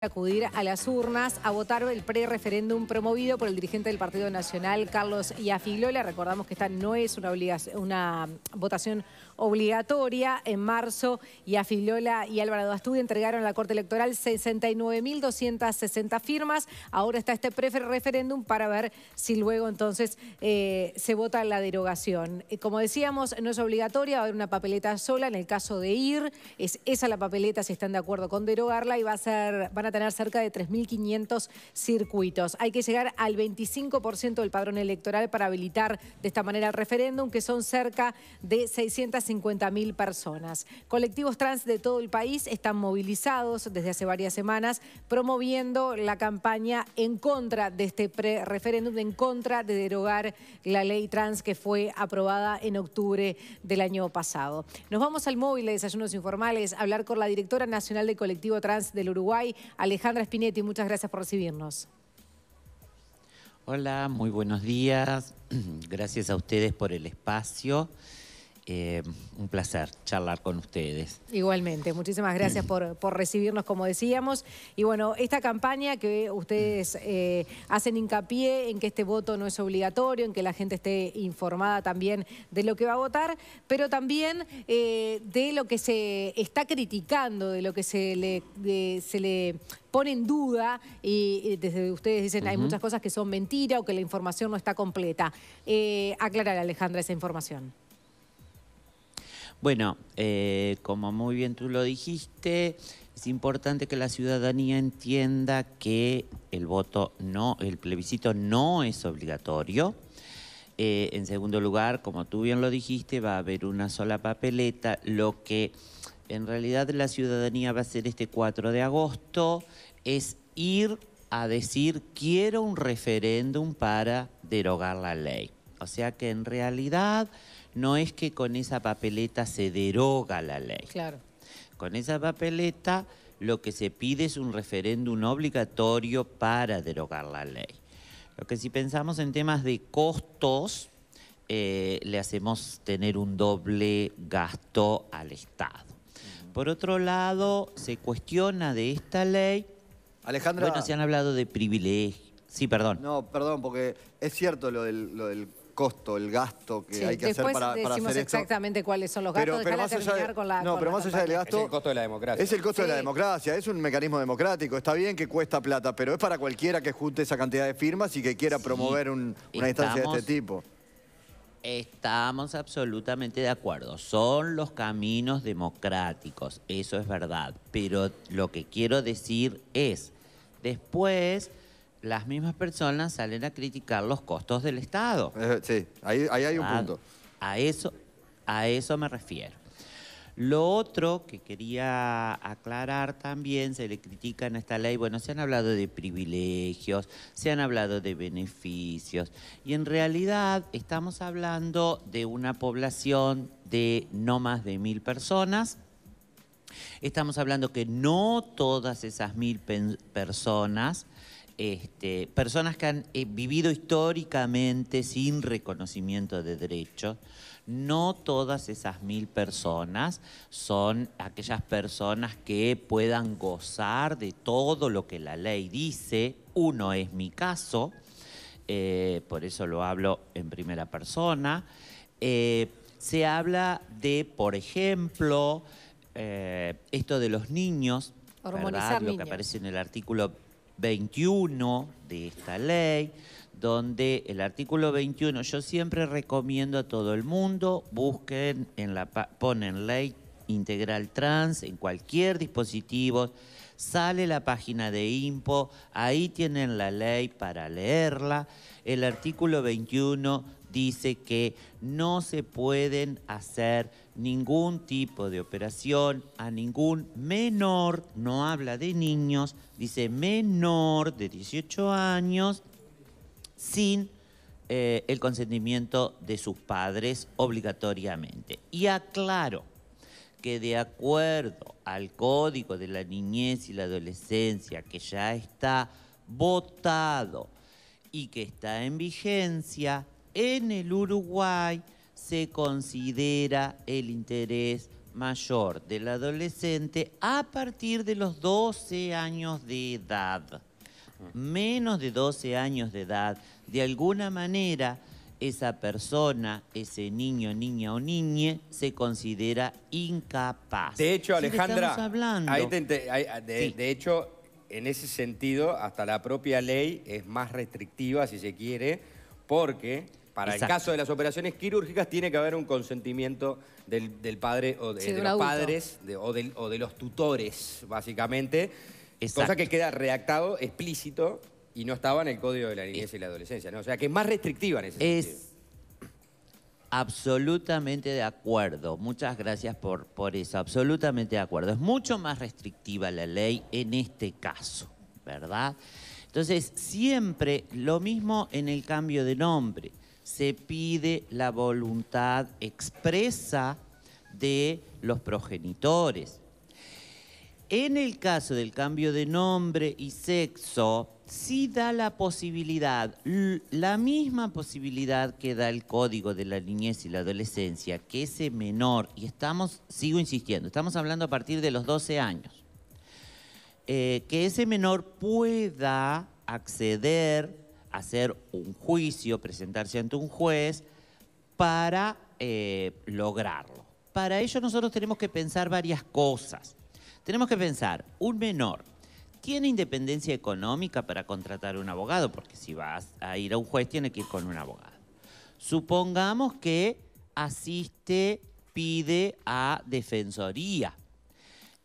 acudir a las urnas a votar el pre-referéndum promovido por el dirigente del Partido Nacional, Carlos Yafilola. Recordamos que esta no es una, una votación obligatoria. En marzo, Yafilola y Álvaro Astudi entregaron a la Corte Electoral 69.260 firmas. Ahora está este pre-referéndum para ver si luego entonces eh, se vota la derogación. Eh, como decíamos, no es obligatoria, va a haber una papeleta sola en el caso de ir. Es esa la papeleta si están de acuerdo con derogarla y va a ser, a tener cerca de 3.500 circuitos. Hay que llegar al 25% del padrón electoral para habilitar de esta manera el referéndum, que son cerca de 650.000 personas. Colectivos trans de todo el país están movilizados desde hace varias semanas promoviendo la campaña en contra de este referéndum, en contra de derogar la ley trans que fue aprobada en octubre del año pasado. Nos vamos al móvil de desayunos informales a hablar con la directora nacional del colectivo trans del Uruguay, Alejandra Spinetti, muchas gracias por recibirnos. Hola, muy buenos días. Gracias a ustedes por el espacio. Eh, un placer charlar con ustedes. Igualmente, muchísimas gracias por, recibirnos, como decíamos. Y bueno, esta campaña que ustedes eh, hacen hincapié en que este voto no es obligatorio, en que la gente esté informada también de lo que va a votar, pero también eh, de lo que se está criticando, de lo que se le, pone en duda y desde ustedes dicen hay muchas cosas que son mentiras o que la información no está completa. aclarar, Alejandra, esa información. Bueno, eh, como muy bien tú lo dijiste, es importante que la ciudadanía entienda que el voto no, el plebiscito no es obligatorio. Eh, en segundo lugar, como tú bien lo dijiste, va a haber una sola papeleta, lo que en realidad la ciudadanía va a hacer este 4 de agosto es ir a decir quiero un referéndum para derogar la ley. O sea que en realidad no es que con esa papeleta se deroga la ley. Claro. Con esa papeleta lo que se pide es un referéndum obligatorio para derogar la ley. Lo que si pensamos en temas de costos, eh, le hacemos tener un doble gasto al Estado. Por otro lado, se cuestiona de esta ley. Alejandra. Bueno, se han hablado de privilegio. Sí, perdón. No, perdón, porque es cierto lo del, lo del costo, el gasto que hay que hacer para, para hacer esto. exactamente cuáles son los gastos, pero, con la, No, pero más allá del gasto... Es el costo de la democracia. Es el costo de la democracia, es un mecanismo democrático. Está bien que cuesta plata, pero es para cualquiera que junte esa cantidad de firmas y que quiera promover una instancia de este tipo. Estamos absolutamente de acuerdo. Son los caminos democráticos, eso es verdad. Pero lo que quiero decir es, después las mismas personas salen a criticar los costos del Estado. Eh, sí, ahí, hay un ah, punto. A eso, a eso me refiero. Lo otro que quería aclarar también, se le critica en esta ley, bueno, se han hablado de privilegios, se han hablado de beneficios, y en realidad estamos hablando de una población de no más de mil personas. Estamos hablando que no todas esas mil personas este, personas que han eh, vivido históricamente sin reconocimiento de derechos, no todas esas mil personas son aquellas personas que puedan gozar de todo lo que la ley dice. Uno es mi caso, eh, por eso lo hablo en primera persona. Eh, se habla de, por ejemplo, esto de los niños, lo que aparece en el artículo 21 de esta ley, donde el artículo 21, yo siempre recomiendo a todo el mundo, busquen, en la, ponen ley integral trans en cualquier dispositivo, sale la página de INPO, ahí tienen la ley para leerla. El artículo 21 dice que no se pueden hacer ningún tipo de operación a ningún menor, no habla de niños, dice menor de 18 años, sin eh, el consentimiento de sus padres obligatoriamente. Y aclaro que de acuerdo al Código de la Niñez y la Adolescencia, que ya está votado y que está en vigencia, en el Uruguay se considera el interés mayor del adolescente a partir de los 12 años de edad. Menos de 12 años de edad, de alguna manera, esa persona, ese niño, niña o niñe, se considera incapaz. De hecho, Alejandra, ahí ah, de hecho, en ese sentido, hasta la propia ley es más restrictiva, si se quiere, porque para el caso de las operaciones quirúrgicas tiene que haber un consentimiento del, padre o de, los padres o, de los tutores, básicamente. Cosa que queda redactado explícito y no estaba en el Código de la Niñez eh, y la Adolescencia. ¿no? O sea, que es más restrictiva en ese es Absolutamente de acuerdo. Muchas gracias por, por eso. Absolutamente de acuerdo. Es mucho más restrictiva la ley en este caso, ¿verdad? Entonces, siempre lo mismo en el cambio de nombre se pide la voluntad expresa de los progenitores. En el caso del cambio de nombre y sexo, sí da la posibilidad, la misma posibilidad que da el código de la niñez y la adolescencia, que ese menor, y estamos, sigo insistiendo, estamos hablando a partir de los 12 años, eh, que ese menor pueda acceder hacer un juicio, presentarse ante un juez para eh, lograrlo. Para ello nosotros tenemos que pensar varias cosas. Tenemos que pensar, un menor tiene independencia económica para contratar un abogado, porque si vas a ir a un juez tiene que ir con un abogado. Supongamos que asiste, pide a defensoría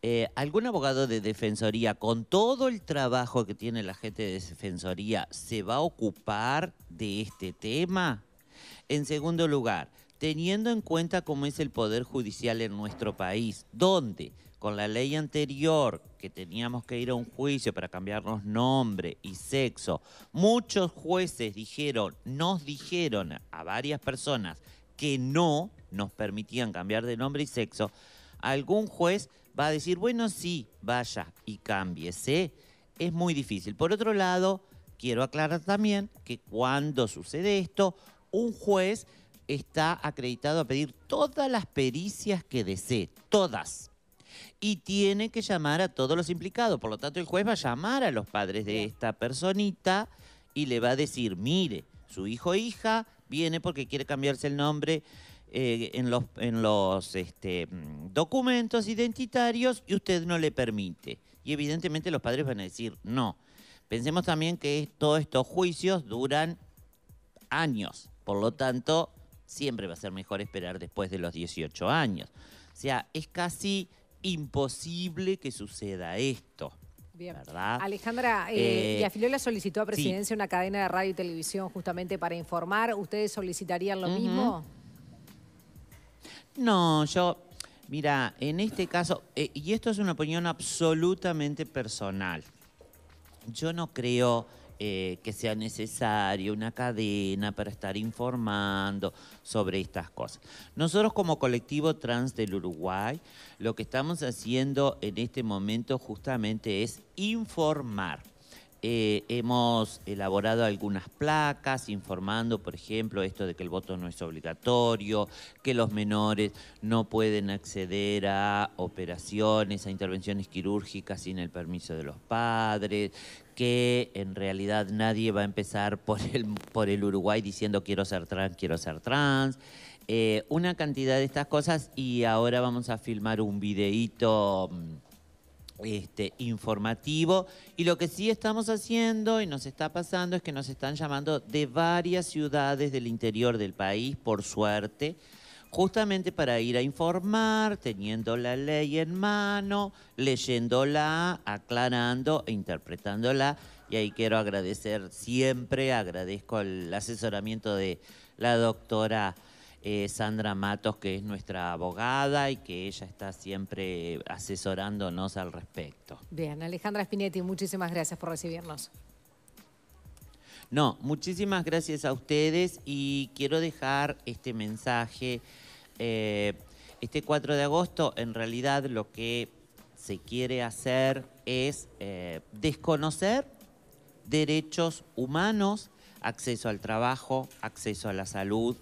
eh, ¿Algún abogado de Defensoría, con todo el trabajo que tiene la gente de Defensoría, se va a ocupar de este tema? En segundo lugar, teniendo en cuenta cómo es el Poder Judicial en nuestro país, donde con la ley anterior que teníamos que ir a un juicio para cambiarnos nombre y sexo, muchos jueces dijeron, nos dijeron a varias personas que no nos permitían cambiar de nombre y sexo, algún juez va a decir, bueno, sí, vaya y cámbiese. Es muy difícil. Por otro lado, quiero aclarar también que cuando sucede esto, un juez está acreditado a pedir todas las pericias que desee, todas. Y tiene que llamar a todos los implicados. Por lo tanto, el juez va a llamar a los padres de esta personita y le va a decir, mire, su hijo o hija viene porque quiere cambiarse el nombre eh, en los, en los este, mm, documentos identitarios y usted no le permite. Y evidentemente los padres van a decir no. Pensemos también que todos estos juicios duran años, por lo tanto, siempre va a ser mejor esperar después de los 18 años. O sea, es casi imposible que suceda esto. Bien. ¿verdad? Alejandra, eh, eh, solicitó a Presidencia una cadena de radio y televisión justamente para informar. ¿Ustedes solicitarían lo mismo? No, yo, mira, en este caso, eh, y esto es una opinión absolutamente personal, yo no creo eh, que sea necesario una cadena para estar informando sobre estas cosas. Nosotros como colectivo trans del Uruguay, lo que estamos haciendo en este momento justamente es informar eh, hemos elaborado algunas placas informando, por ejemplo, esto de que el voto no es obligatorio, que los menores no pueden acceder a operaciones, a intervenciones quirúrgicas sin el permiso de los padres, que en realidad nadie va a empezar por el, por el Uruguay diciendo quiero ser trans, quiero ser trans. Eh, una cantidad de estas cosas y ahora vamos a filmar un videíto mm, este, informativo. Y lo que sí estamos haciendo y nos está pasando es que nos están llamando de varias ciudades del interior del país, por suerte, justamente para ir a informar, teniendo la ley en mano, leyéndola, aclarando, e interpretándola. Y ahí quiero agradecer siempre, agradezco el asesoramiento de la doctora. Eh, Sandra Matos, que es nuestra abogada y que ella está siempre asesorándonos al respecto. Bien, Alejandra Spinetti, muchísimas gracias por recibirnos. No, muchísimas gracias a ustedes y quiero dejar este mensaje. Eh, este 4 de agosto, en realidad, lo que se quiere hacer es eh, desconocer derechos humanos, acceso al trabajo, acceso a la salud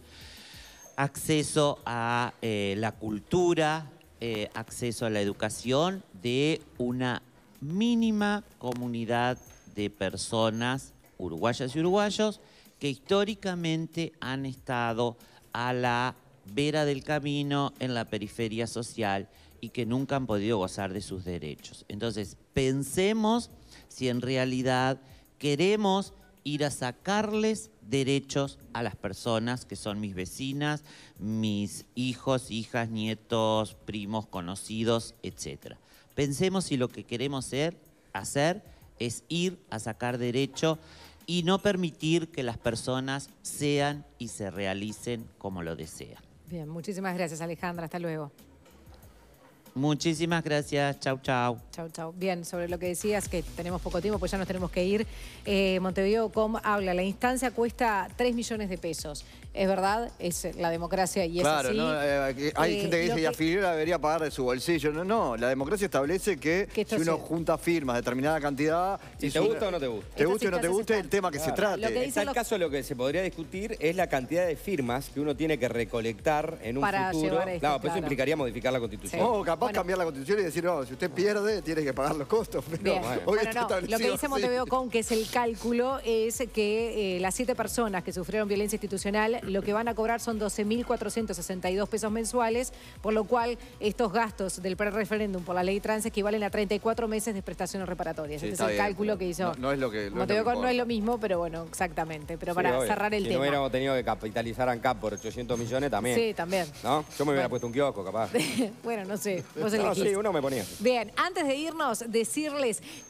acceso a eh, la cultura, eh, acceso a la educación de una mínima comunidad de personas uruguayas y uruguayos que históricamente han estado a la vera del camino en la periferia social y que nunca han podido gozar de sus derechos. Entonces, pensemos si en realidad queremos ir a sacarles derechos a las personas que son mis vecinas, mis hijos, hijas, nietos, primos, conocidos, etc. Pensemos si lo que queremos ser, hacer es ir a sacar derecho y no permitir que las personas sean y se realicen como lo desean. Bien, muchísimas gracias Alejandra, hasta luego. Muchísimas gracias. Chau, chau. Chau, chau. Bien, sobre lo que decías, que tenemos poco tiempo, pues ya nos tenemos que ir. Eh, Montevideo Com habla, la instancia cuesta 3 millones de pesos. Es verdad, es la democracia y es así. Claro, ¿no? Eh, hay eh, gente que dice que... y a debería pagar de su bolsillo. No, no, la democracia establece que, si uno junta firmas determinada cantidad... Si y te gusta o no te gusta. Te gusta o no te gusta el tema que se trate. en tal caso lo que se podría discutir es la cantidad de firmas que uno tiene que recolectar en un futuro. claro, pero pues eso implicaría modificar la Constitución. Oh, capaz cambiar la constitución y decir, no, si usted pierde, tiene que pagar los costos. Pero no, lo que dice Montevideo Con, que es el cálculo, es que eh, las siete personas que sufrieron violencia institucional, lo que van a cobrar son 12.462 pesos mensuales, por lo cual estos gastos del pre-referéndum por la ley trans equivalen a 34 meses de prestaciones reparatorias. este es el cálculo que hizo. No, lo Montevideo Con no es lo mismo, pero bueno, exactamente. Pero para cerrar el tema. Si no hubiéramos tenido que capitalizar ANCAP por 800 millones, también. Sí, también. ¿No? Yo me hubiera puesto un kiosco, capaz. bueno, no sé no, sí, uno me ponía. Bien, antes de irnos, decirles